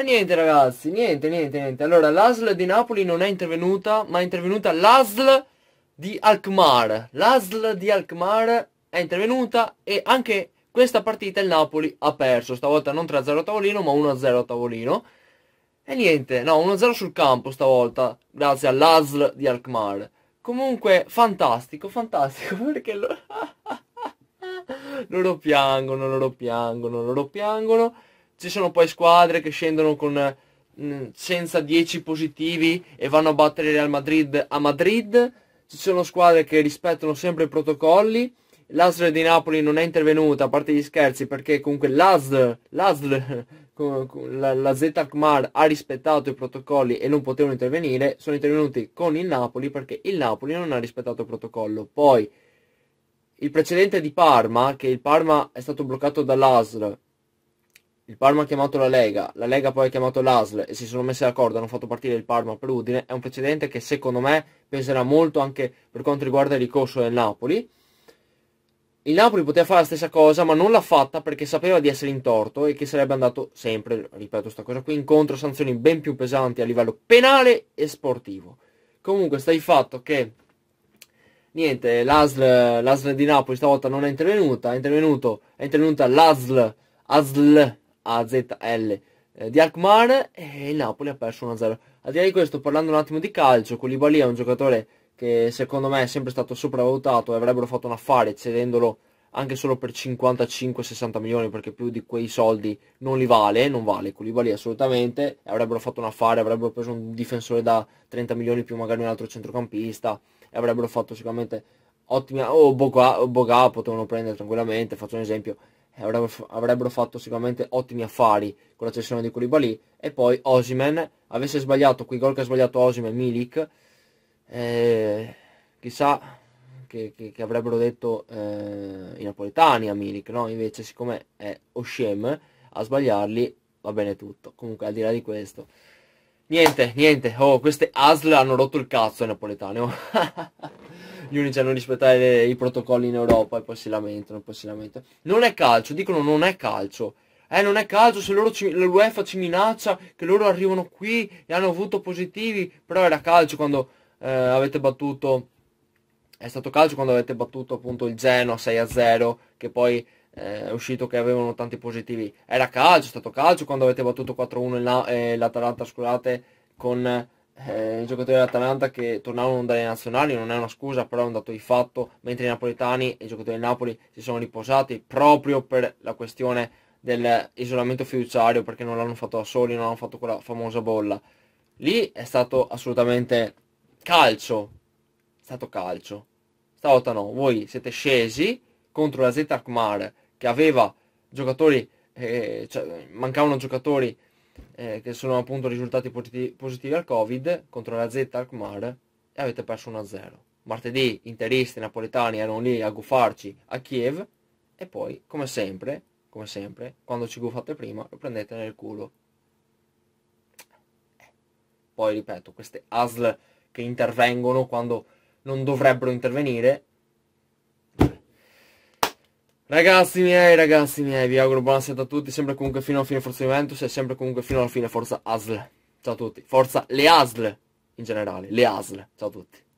E eh, niente ragazzi, niente, niente, niente. Allora, l'ASL di Napoli non è intervenuta, ma è intervenuta l'ASL di Alkmaar. L'ASL di Alkmaar è intervenuta e anche questa partita il Napoli ha perso. Stavolta non 3-0 a tavolino, ma 1-0 a tavolino. E niente, no, 1-0 sul campo stavolta, grazie all'ASL di Alkmaar. Comunque, fantastico, fantastico, perché loro... loro piangono, loro piangono, loro piangono. Ci sono poi squadre che scendono con mm, senza 10 positivi e vanno a battere il Real Madrid a Madrid. Ci sono squadre che rispettano sempre i protocolli. L'Asl di Napoli non è intervenuta, a parte gli scherzi, perché comunque l'Asl, l'Asl la, la Z Akmar ha rispettato i protocolli e non potevano intervenire, sono intervenuti con il Napoli perché il Napoli non ha rispettato il protocollo. Poi il precedente di Parma, che il Parma è stato bloccato dall'ASL il Parma ha chiamato la Lega, la Lega poi ha chiamato l'Asle e si sono messi d'accordo, hanno fatto partire il Parma per Udine. è un precedente che secondo me peserà molto anche per quanto riguarda il ricorso del Napoli. Il Napoli poteva fare la stessa cosa ma non l'ha fatta perché sapeva di essere intorto e che sarebbe andato sempre, ripeto questa cosa qui, incontro a sanzioni ben più pesanti a livello penale e sportivo. Comunque sta il fatto che, niente, l'ASL, l'ASL di Napoli stavolta non è intervenuta, è, intervenuta l'ASL, ASL, AZL eh, di Alkmaar e il Napoli ha perso 1-0. Al di là di questo, parlando un attimo di calcio, Colibali è un giocatore che secondo me è sempre stato sopravvalutato e avrebbero fatto un affare cedendolo anche solo per 55-60 milioni perché più di quei soldi non li vale, non vale Colibali assolutamente, avrebbero fatto un affare, avrebbero preso un difensore da 30 milioni più magari un altro centrocampista e avrebbero fatto sicuramente ottima, o oh, Boga, oh, Boga potevano prendere tranquillamente, faccio un esempio, avrebbero fatto sicuramente ottimi affari con la cessione di Koulibaly e poi Osimen avesse sbagliato qui gol che ha sbagliato Osimen Milik eh, chissà che, che, che, avrebbero detto eh, i napoletani a Milik no? invece siccome è Oshem a sbagliarli va bene tutto comunque al di là di questo niente niente oh queste ASL hanno rotto il cazzo ai napoletani oh. gli unici a non rispettare le, i protocolli in Europa e poi si lamentano, poi si lamentano. Non è calcio, dicono non è calcio. Eh, non è calcio se loro ci, l'UEFA ci minaccia che loro arrivano qui e hanno avuto positivi, però era calcio quando eh, avete battuto, è stato calcio quando avete battuto appunto il Genoa 6-0, che poi eh, è uscito che avevano tanti positivi. Era calcio, è stato calcio quando avete battuto 4-1 eh, l'Atalanta, la, eh, scusate, con eh, i giocatori dell'Atalanta che tornavano dalle nazionali, non è una scusa, però è un dato di fatto, mentre i napoletani e i giocatori del Napoli si sono riposati proprio per la questione dell'isolamento fiduciario, perché non l'hanno fatto da soli, non hanno fatto quella famosa bolla. Lì è stato assolutamente calcio, è stato calcio. Stavolta no, voi siete scesi contro la Z Akmar che aveva giocatori, eh, cioè, mancavano giocatori eh, che sono appunto risultati positivi, al Covid, contro la Z Alkmaar e avete perso 1-0. Martedì interisti napoletani erano lì a guffarci a Kiev e poi, come sempre, come sempre, quando ci guffate prima lo prendete nel culo. Eh, poi ripeto, queste ASL che intervengono quando non dovrebbero intervenire Ragazzi miei, ragazzi miei, vi auguro buona serata a tutti, sempre comunque fino alla fine Forza Juventus e sempre comunque fino alla fine Forza ASL. Ciao a tutti, forza le ASL in generale, le ASL, ciao a tutti.